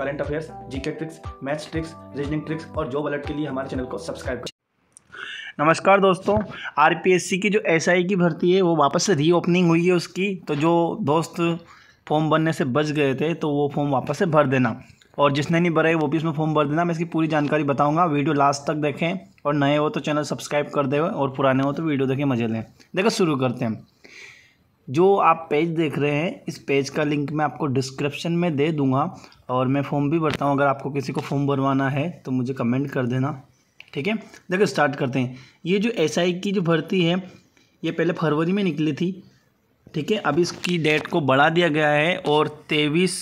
current affairs GK tricks maths tricks reasoning tricks और job alert के लिए हमारे चैनल को सब्सक्राइब करें नमस्कार दोस्तों आर की जो एस की भर्ती है वो वापस से रीओपनिंग हुई है उसकी तो जो दोस्त फॉर्म भरने से बच गए थे तो वो फॉर्म वापस से भर देना और जिसने नहीं भरे वो भी उसमें फॉर्म भर देना मैं इसकी पूरी जानकारी बताऊंगा वीडियो लास्ट तक देखें और नए हो तो चैनल सब्सक्राइब कर दे और पुराने हो तो वीडियो देखें मजे लें देखो शुरू करते हैं जो आप पेज देख रहे हैं इस पेज का लिंक मैं आपको डिस्क्रिप्शन में दे दूंगा और मैं फॉर्म भी भरता हूँ अगर आपको किसी को फॉर्म भरवाना है तो मुझे कमेंट कर देना ठीक है देखो स्टार्ट करते हैं ये जो एस की जो भर्ती है ये पहले फरवरी में निकली थी ठीक है अब इसकी डेट को बढ़ा दिया गया है और तेईस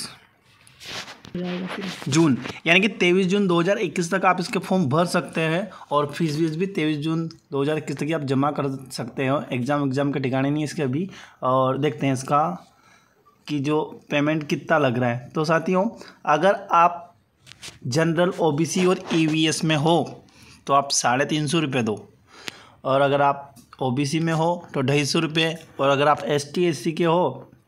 जून यानी कि तेईस जून 2021 तक आप इसके फॉर्म भर सकते हैं और फीस वीस भी तेईस जून 2021 तक आप जमा कर सकते हो एग्ज़ाम एग्ज़ाम के ठिकाने नहीं इसके अभी और देखते हैं इसका कि जो पेमेंट कितना लग रहा है तो साथियों अगर आप जनरल ओबीसी और ईवीएस में हो तो आप साढ़े तीन सौ रुपये दो और अगर आप ओबीसी में हो तो ढाई सौ रुपये और अगर आप एसटी एससी के हो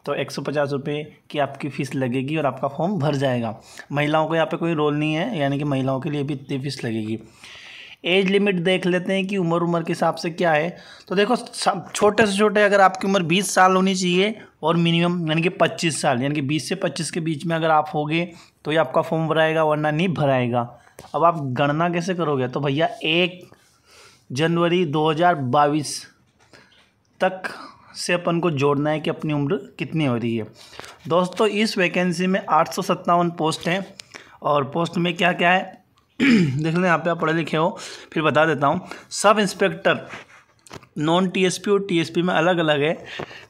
तो एक सौ पचास रुपये की आपकी फ़ीस लगेगी और आपका फॉर्म भर जाएगा महिलाओं को यहाँ पे कोई रोल नहीं है यानी कि महिलाओं के लिए भी इतनी फ़ीस लगेगी एज लिमिट देख लेते हैं कि उम्र उम्र के हिसाब से क्या है तो देखो छोटे से छोटे अगर आपकी उम्र बीस साल होनी चाहिए और मिनिमम यानी कि पच्चीस साल यानी कि बीस से पच्चीस के बीच में अगर आप होगे तो ये आपका फॉर्म भराएगा वरना नहीं भराएगा अब आप गणना कैसे करोगे तो भैया एक जनवरी दो तक से अपन को जोड़ना है कि अपनी उम्र कितनी हो रही है दोस्तों इस वैकेंसी में आठ सौ सत्तावन पोस्ट हैं और पोस्ट में क्या क्या है देख लें यहाँ पे आप पढ़े लिखे हो फिर बता देता हूँ सब इंस्पेक्टर नॉन टीएसपी और टीएसपी में अलग अलग है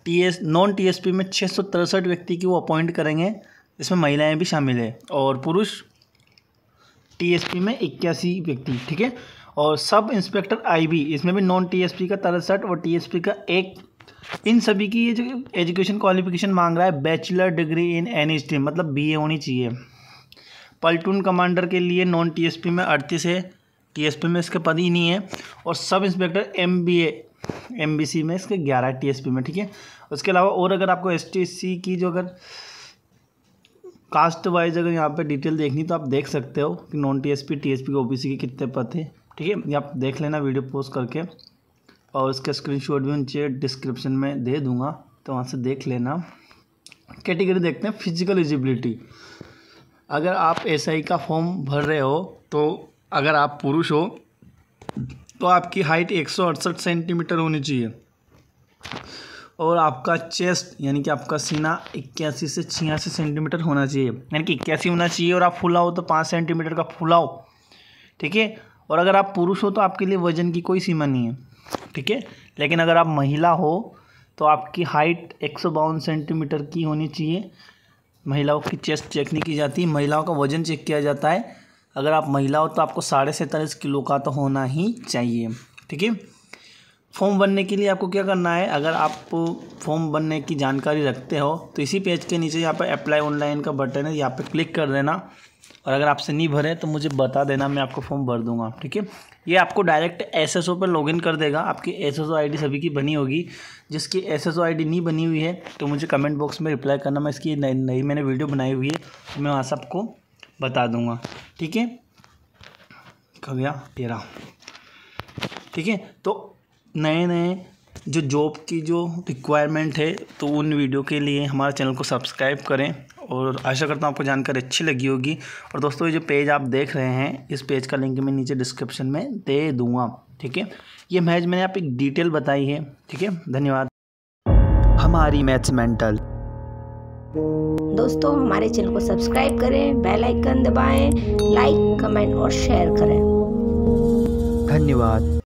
टीएस नॉन टीएसपी में छः सौ तिरसठ व्यक्ति की वो अपॉइंट करेंगे इसमें महिलाएं भी शामिल है और पुरुष टीएसपी में इक्यासी व्यक्ति ठीक है और सब इंस्पेक्टर आईबी इसमें भी नॉन टीएसपी का तिरसठ और टीएसपी का एक इन सभी की ये जो एजुकेशन क्वालिफिकेशन मांग रहा है bachelor degree in any stream मतलब बी होनी चाहिए पलटून कमांडर के लिए नॉन टीएसपी में अड़तीस है टीएसपी में इसके पद ही नहीं है और सब इंस्पेक्टर एमबीए एमबीसी में इसके ग्यारह टीएसपी में ठीक है उसके अलावा और अगर आपको सी की जो अगर कास्ट वाइज अगर यहाँ पर डिटेल देखनी तो आप देख सकते हो कि नॉन टीएसपी टीएसपी के सी के कितने पद थे ठीक है आप देख लेना वीडियो पोस्ट करके और उसका स्क्रीनशॉट भी नीचे डिस्क्रिप्शन में दे दूंगा तो वहाँ से देख लेना कैटेगरी देखते हैं फिजिकल एजिबिलिटी अगर आप एस का फॉर्म भर रहे हो तो अगर आप पुरुष हो तो आपकी हाइट एक सेंटीमीटर होनी चाहिए और आपका चेस्ट यानी कि आपका सीना इक्यासी से छियासी सेंटीमीटर होना चाहिए यानी कि इक्यासी होना चाहिए और आप फुला हो तो पाँच सेंटीमीटर का फुलाओ ठीक है और अगर आप पुरुष हो तो आपके लिए वजन की कोई सीमा नहीं है ठीक है लेकिन अगर आप महिला हो तो आपकी हाइट एक सेंटीमीटर की होनी चाहिए महिलाओं की चेस्ट चेक नहीं की जाती महिलाओं का वजन चेक किया जाता है अगर आप महिला हो तो आपको साढ़े सैंतालीस किलो का तो होना ही चाहिए ठीक है फॉर्म बनने के लिए आपको क्या करना है अगर आप फॉर्म बनने की जानकारी रखते हो तो इसी पेज के नीचे यहाँ पर अप्लाई ऑनलाइन का बटन है यहाँ पर क्लिक कर देना और अगर आपसे नहीं भरे तो मुझे बता देना मैं आपको फॉर्म भर दूंगा ठीक है ये आपको डायरेक्ट एस एस ओ पर लॉगिन कर देगा आपकी S S O I D सभी की बनी होगी जिसकी S S O I D नहीं बनी हुई है तो मुझे कमेंट बॉक्स में रिप्लाई करना मैं इसकी नई नई मैंने वीडियो बनाई हुई है तो मैं वहाँ से आपको बता दूंगा ठीक है कविया तेरा ठीक है तो नए नए जो जॉब की जो रिक्वायरमेंट है तो उन वीडियो के लिए हमारे चैनल को सब्सक्राइब करें और आशा करता हूँ आपको जानकारी अच्छी लगी होगी और दोस्तों ये जो पेज आप देख रहे हैं इस पेज का लिंक मैं नीचे डिस्क्रिप्शन में दे दूँगा ठीक है ये मैच मैंने आप एक डिटेल बताई है ठीक है धन्यवाद हमारी मैथ्स मेंटल दोस्तों हमारे चैनल को सब्सक्राइब करें बेल आइकन दबाएं लाइक कमेंट और शेयर करें धन्यवाद